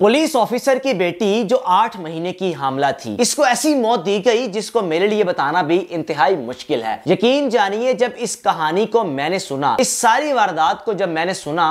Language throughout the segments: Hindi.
पुलिस ऑफिसर की बेटी जो आठ महीने की हमला थी इसको ऐसी मौत दी गई जिसको मेरे लिए बताना भी इंतहाई मुश्किल है यकीन जानिए जब इस कहानी को मैंने सुना इस सारी वारदात को जब मैंने सुना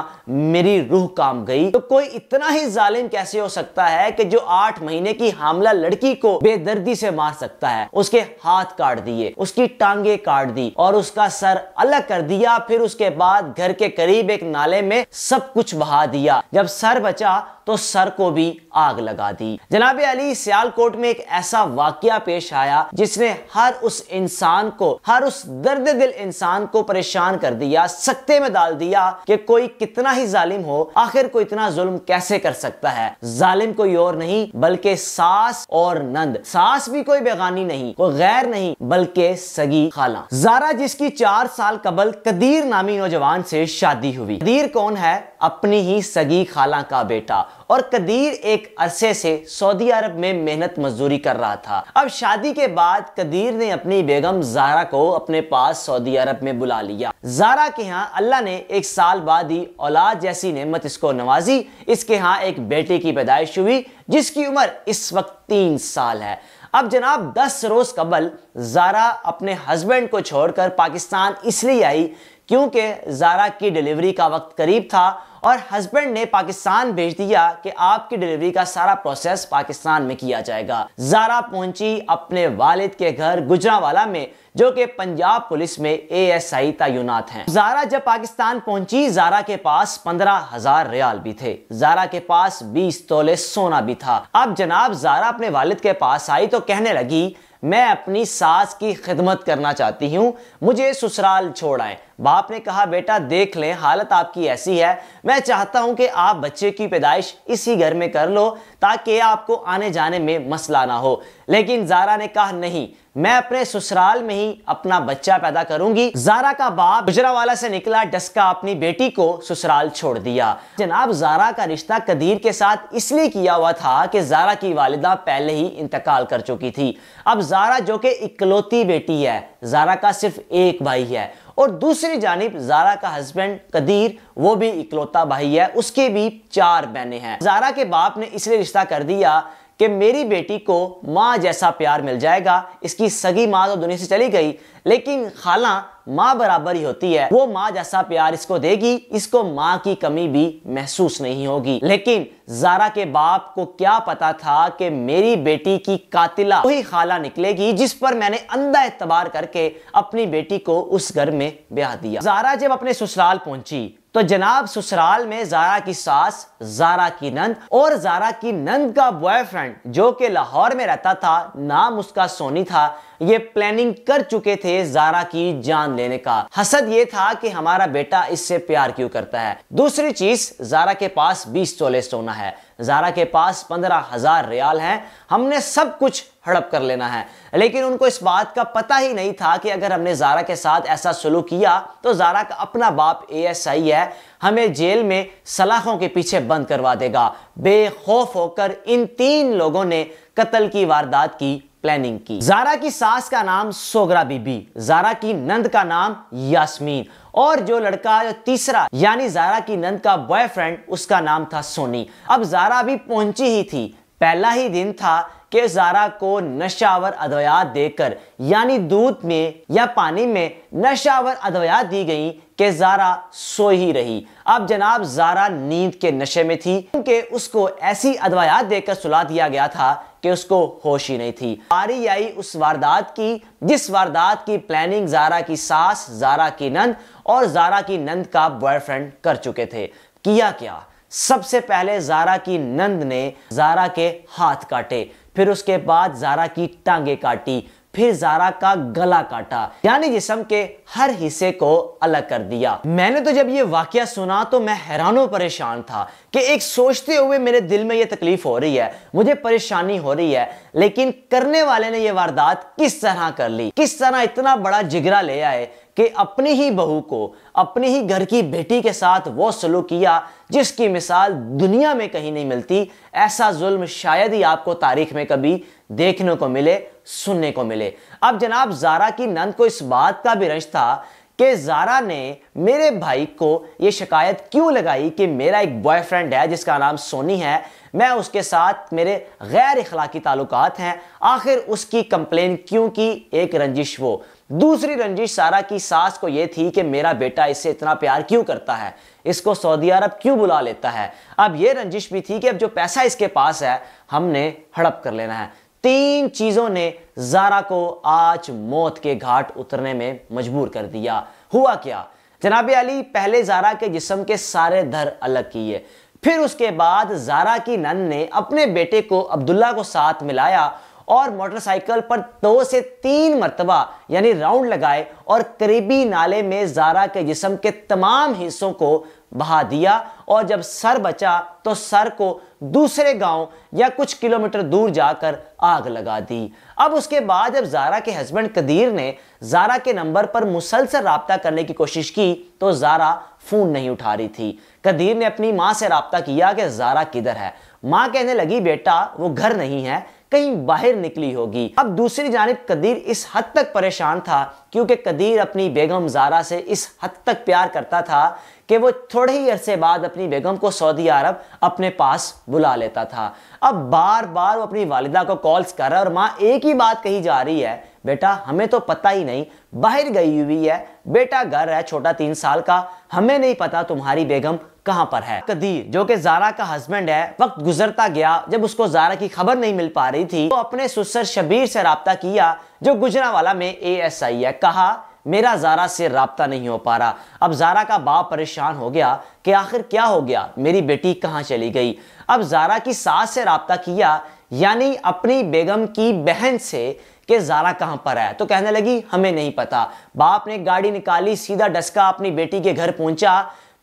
मेरी रूह काम गई तो कोई इतना ही जालिम कैसे हो सकता है कि जो आठ महीने की हमला लड़की को बेदर्दी से मार सकता है उसके हाथ काट दिए उसकी टांगे काट दी और उसका सर अलग कर दिया फिर उसके बाद घर के करीब एक नाले में सब कुछ बहा दिया जब सर बचा तो सर को भी आग लगा दी जनाब अली सियालकोट में एक ऐसा वाक्य पेश आया जिसने हर उस इंसान को हर उस दर्द दिल इंसान को परेशान कर दिया सत्ते में डाल दिया कि कोई कितना ही जालिम हो आखिर को इतना जुल्म कैसे कर सकता है जालिम कोई और नहीं बल्कि सास और नंद सास भी कोई बेगानी नहीं कोई गैर नहीं बल्कि सगी खाला जारा जिसकी चार साल कबल कदीर नामी नौजवान से शादी हुई कदीर कौन है अपनी ही सगी खाला का बेटा और कदीर एक अरसे से सऊदी अरब में मेहनत मजदूरी कर रहा था अब शादी के बाद कदीर ने अपनी बेगम जारा को अपने पास सऊदी अरब में बुला लिया जारा के यहाँ अल्लाह ने एक साल बाद ही औलाद जैसी नेमत इसको नवाजी इसके यहाँ एक बेटे की पैदाइश हुई जिसकी उम्र इस वक्त तीन साल है अब जनाब दस रोज कबल जारा अपने हस्बैंड को छोड़कर पाकिस्तान इसलिए आई क्योंकि जारा की डिलीवरी का वक्त करीब था और हस्बैंड ने पाकिस्तान भेज दिया कि आपकी डिलीवरी का सारा प्रोसेस पाकिस्तान में किया जाएगा जारा पहुंची अपने वालिद के घर गुजरावाला में जो कि पंजाब पुलिस में ए एस आई तयनात हैं जारा जब पाकिस्तान पहुंची जारा के पास पंद्रह हजार रियाल भी थे जारा के पास बीस तोले सोना भी था अब जनाब जारा अपने वालिद के पास आई तो कहने लगी मैं अपनी सास की खिदमत करना चाहती हूँ मुझे ससुराल छोड़ आए बाप ने कहा बेटा देख लें हालत आपकी ऐसी है मैं चाहता हूँ कि आप बच्चे की पैदाइश इसी घर में कर लो ताकि आपको आने जाने में मसला ना हो लेकिन जारा ने कहा नहीं मैं अपने ससुराल में ही अपना बच्चा पैदा करूंगी जारा का बाप गुजरावाला से निकला डस्का अपनी बेटी को ससुराल छोड़ दिया जनाब जारा का रिश्ता कदीर के साथ इसलिए किया हुआ था कि जारा की वालिदा पहले ही इंतकाल कर चुकी थी अब जारा जो कि इकलौती बेटी है जारा का सिर्फ एक भाई है और दूसरी जानब जारा का हस्बैंड कदीर वो भी इकलौता भाई है उसके भी चार बहने हैं जारा के बाप ने इसलिए रिश्ता कर दिया कि मेरी बेटी को माँ जैसा प्यार मिल जाएगा इसकी सगी माँ तो दुनिया से चली गई लेकिन खाला माँ बराबर ही होती है वो माँ जैसा प्यार इसको देगी इसको माँ की कमी भी महसूस नहीं होगी लेकिन जारा के बाप को क्या पता था कि मेरी बेटी की कातिला वही खाला निकलेगी जिस पर मैंने अंधा एतबार करके अपनी बेटी को उस घर में ब्याह दिया जारा जब अपने ससुराल पहुंची तो जनाब ससुराल में जारा की सास जारा की नंद और जारा की नंद का बॉयफ्रेंड जो कि लाहौर में रहता था नाम उसका सोनी था ये प्लानिंग कर चुके थे जारा की जान लेने का हसद ये था कि हमारा बेटा इससे प्यार क्यों करता है दूसरी चीज जारा के पास बीस तोले सोना है जारा के पास पंद्रह हजार रियाल हैं हमने सब कुछ हड़प कर लेना है लेकिन उनको इस बात का पता ही नहीं था कि अगर हमने जारा के साथ ऐसा सलूक किया तो जारा का अपना बाप एएसआई है हमें जेल में सलाखों के पीछे बंद करवा देगा बेखौफ होकर इन तीन लोगों ने कत्ल की वारदात की प्लानिंग की जारा की सास का नाम सोगरा बीबी जारा की नंद का नाम यास्मीन और जो लड़का जो तीसरा यानी जारा की नंद का बॉयफ्रेंड उसका नाम था सोनी अब जारा भी पहुंची ही थी पहला ही दिन था कि जारा को नशावर अद्वयात देकर यानी दूध में या पानी में नशावर अद्वयात दी गई कि जारा सो ही रही अब जनाब जारा नींद के नशे में थी क्योंकि उसको ऐसी अद्वयात देकर सुला दिया गया था कि उसको होश ही नहीं थी बारी आई उस वारदात की जिस वारदात की प्लानिंग जारा की सास जारा की नंद और जारा की नंद का बॉयफ्रेंड कर चुके थे किया क्या सबसे पहले जारा की नंद ने जारा के हाथ काटे फिर उसके बाद जारा की टांगे काटी फिर जारा का गला काटा यानी जिसम के हर हिस्से को अलग कर दिया मैंने तो जब ये वाक्य सुना तो मैं हैरानों परेशान था कि एक सोचते हुए मेरे दिल में ये तकलीफ हो रही है मुझे परेशानी हो रही है लेकिन करने वाले ने यह वारदात किस तरह कर ली किस तरह इतना बड़ा जिगरा ले आए कि अपनी ही बहू को अपनी ही घर की बेटी के साथ वो सलू किया जिसकी मिसाल दुनिया में कहीं नहीं मिलती ऐसा जुल्म शायद ही आपको तारीख में कभी देखने को मिले सुनने को मिले अब जनाब जारा की नंद को इस बात का भी रंज था कि जारा ने मेरे भाई को ये शिकायत क्यों लगाई कि मेरा एक बॉयफ्रेंड है जिसका नाम सोनी है मैं उसके साथ मेरे गैर अखलाकी ताल्लुकात हैं आखिर उसकी कंप्लेन क्यों की एक रंजिश वो दूसरी रंजिश सारा की सास को यह थी कि मेरा बेटा इससे इतना प्यार क्यों करता है इसको सऊदी अरब क्यों बुला लेता है अब यह रंजिश भी थी कि अब जो पैसा इसके पास है हमने हड़प कर लेना है तीन चीजों ने जारा को आज मौत के घाट उतरने में मजबूर कर दिया हुआ क्या जनाब अली पहले जारा के जिसम के सारे धर अलग किए फिर उसके बाद जारा की नन ने अपने बेटे को अब्दुल्ला को साथ मिलाया और मोटरसाइकिल पर दो से तीन मरतबा यानी राउंड लगाए और करीबी नाले में जारा के जिसम के तमाम हिस्सों को बहा दिया और जब सर बचा तो सर को दूसरे गांव या कुछ किलोमीटर दूर जाकर आग लगा दी अब उसके बाद जब जारा के हस्बैंड कदीर ने जारा के नंबर पर मुसलसल रबता करने की कोशिश की तो जारा फ़ोन नहीं उठा रही थी कदीर ने अपनी माँ से रबता किया कि जारा किधर है माँ कहने लगी बेटा वो घर नहीं है कहीं बाहर निकली होगी अब दूसरी जानब कदीर इस हद तक परेशान था क्योंकि कदीर अपनी बेगम जारा से इस हद तक प्यार करता था कि वो थोड़े ही अरसे बाद अपनी बेगम को सऊदी अरब अपने पास बुला लेता था अब बार बार वो अपनी वालिदा को कॉल्स कर रहा है और माँ एक ही बात कही जा रही है बेटा हमें तो पता ही नहीं बाहर गई हुई है बेटा घर है छोटा तीन साल का हमें नहीं पता तुम्हारी बेगम कहां पर है कदीर जो कि जारा का हस्बैंड है वक्त गुजरता गया जब उसको जारा की खबर नहीं मिल पा रही थी तो अपने सुसर शबीर से रबता किया जो गुजरावाला में ए एस आई है कहा मेरा जारा से रबता नहीं हो पा रहा अब जारा का बाप परेशान हो गया कि आखिर क्या हो गया मेरी बेटी कहाँ चली गई अब जारा की सास से रबता किया यानी अपनी बेगम की बहन से कि जारा कहाँ पर है तो कहने लगी हमें नहीं पता बाप ने गाड़ी निकाली सीधा डस्का अपनी बेटी के घर पहुंचा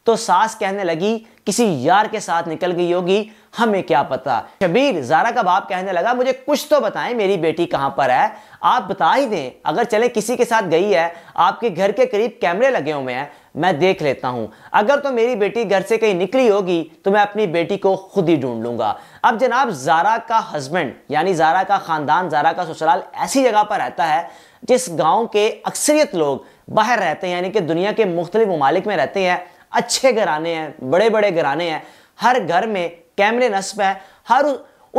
तो सास कहने लगी किसी यार के साथ निकल गई होगी हमें क्या पता शबीर जारा का बाप कहने लगा मुझे कुछ तो बताएं मेरी बेटी कहाँ पर है आप बता ही दें अगर चले किसी के साथ गई है आपके घर के करीब कैमरे लगे हुए हैं मैं देख लेता हूं अगर तो मेरी बेटी घर से कहीं निकली होगी तो मैं अपनी बेटी को खुद ही ढूंढ लूंगा अब जनाब जारा का हस्बैंड यानी जारा का खानदान जारा का ससुराल ऐसी जगह पर रहता है जिस गाँव के अक्सरियत लोग बाहर रहते हैं यानी कि दुनिया के मुख्तलिफ ममालिक में रहते हैं अच्छे घराने हैं बड़े बड़े घराने हैं हर घर में कैमरे नस्ब है हर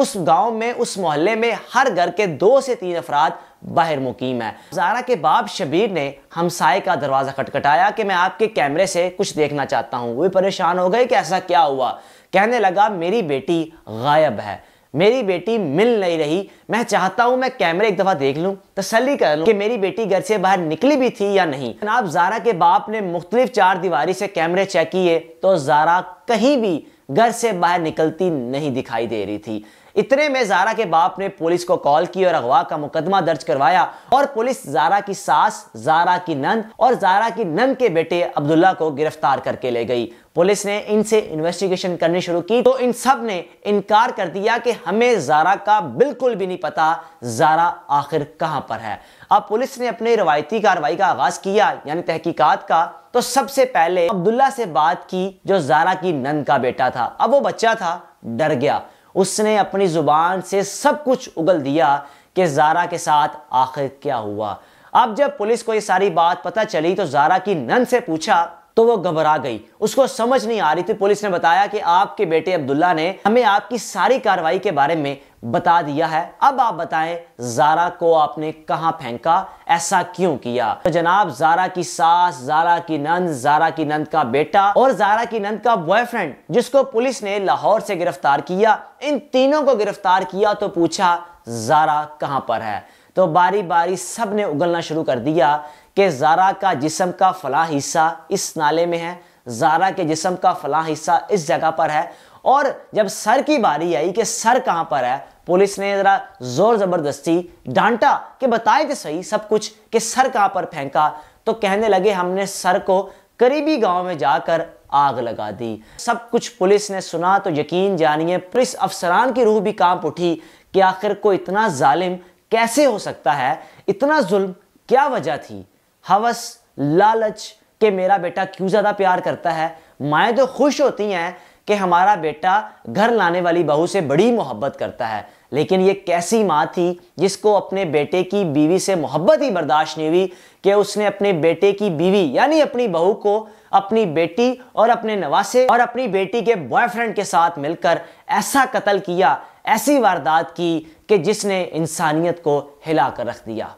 उस गांव में उस मोहल्ले में हर घर के दो से तीन अफराद बाहर मुकीम है जारा के बाप शबीर ने हमसाए का दरवाज़ा खटखटाया कि मैं आपके कैमरे से कुछ देखना चाहता हूँ वे परेशान हो गए कि ऐसा क्या हुआ कहने लगा मेरी बेटी गायब है मेरी बेटी मिल नहीं रही मैं चाहता हूँ मैं कैमरे एक दफ़ा देख लूँ तसली कर लूँ कि मेरी बेटी घर से बाहर निकली भी थी या नहीं जनाब जारा के बाप ने मुख्तलिफ चार दीवारी से कैमरे चेक किए तो जारा कहीं भी घर से बाहर निकलती नहीं दिखाई दे रही थी इतने में जारा के बाप ने पुलिस को कॉल की और अगवा का मुकदमा दर्ज करवाया और पुलिस जारा की सास जारा की नंद और जारा की नंद के बेटे अब्दुल्ला को गिरफ्तार करके ले गई पुलिस ने इनसे इन्वेस्टिगेशन करनी शुरू की तो इन सब ने इनकार कर दिया कि हमें जारा का बिल्कुल भी नहीं पता जारा आखिर कहां पर है अब पुलिस ने अपने रवायती कार्रवाई का आगाज किया यानी तहकीकात का तो सबसे पहले अब्दुल्ला से बात की जो जारा की नंद का बेटा था अब वो बच्चा था डर गया उसने अपनी जुबान से सब कुछ उगल दिया कि जारा के साथ आखिर क्या हुआ अब जब पुलिस को ये सारी बात पता चली तो जारा की नंद से पूछा तो वो घबरा गई उसको समझ नहीं आ रही थी पुलिस ने बताया कि आपके बेटे अब्दुल्ला ने हमें आपकी सारी कार्रवाई के बारे में बता दिया है अब आप बताएं जारा को आपने कहा फेंका ऐसा क्यों किया तो जनाब जारा की सास जारा की नंद जारा की नंद का बेटा और जारा की नंद का बॉयफ्रेंड जिसको पुलिस ने लाहौर से गिरफ्तार किया इन तीनों को गिरफ्तार किया तो पूछा जारा कहां पर है तो बारी बारी सब ने उगलना शुरू कर दिया कि ज़ारा का जिसम का फला हिस्सा इस नाले में है ज़ारा के जिसम का फला हिस्सा इस जगह पर है और जब सर की बारी आई कि सर कहाँ पर है पुलिस ने ज़रा ज़ोर ज़बरदस्ती डांटा कि बताए तो सही सब कुछ कि सर कहाँ पर फेंका तो कहने लगे हमने सर को करीबी गांव में जाकर आग लगा दी सब कुछ पुलिस ने सुना तो यकीन जानिए पुलिस अफसरान की रूह भी कांप उठी कि आखिर को इतना जालिम कैसे हो सकता है इतना जुल्म क्या वजह थी हवस लालच के मेरा बेटा क्यों ज़्यादा प्यार करता है माएँ तो खुश होती हैं कि हमारा बेटा घर लाने वाली बहू से बड़ी मोहब्बत करता है लेकिन ये कैसी माँ थी जिसको अपने बेटे की बीवी से मोहब्बत ही बर्दाश्त नहीं हुई कि उसने अपने बेटे की बीवी यानी अपनी बहू को अपनी बेटी और अपने नवासे और अपनी बेटी के बॉयफ्रेंड के साथ मिलकर ऐसा कत्ल किया ऐसी वारदात की कि जिसने इंसानियत को हिला कर रख दिया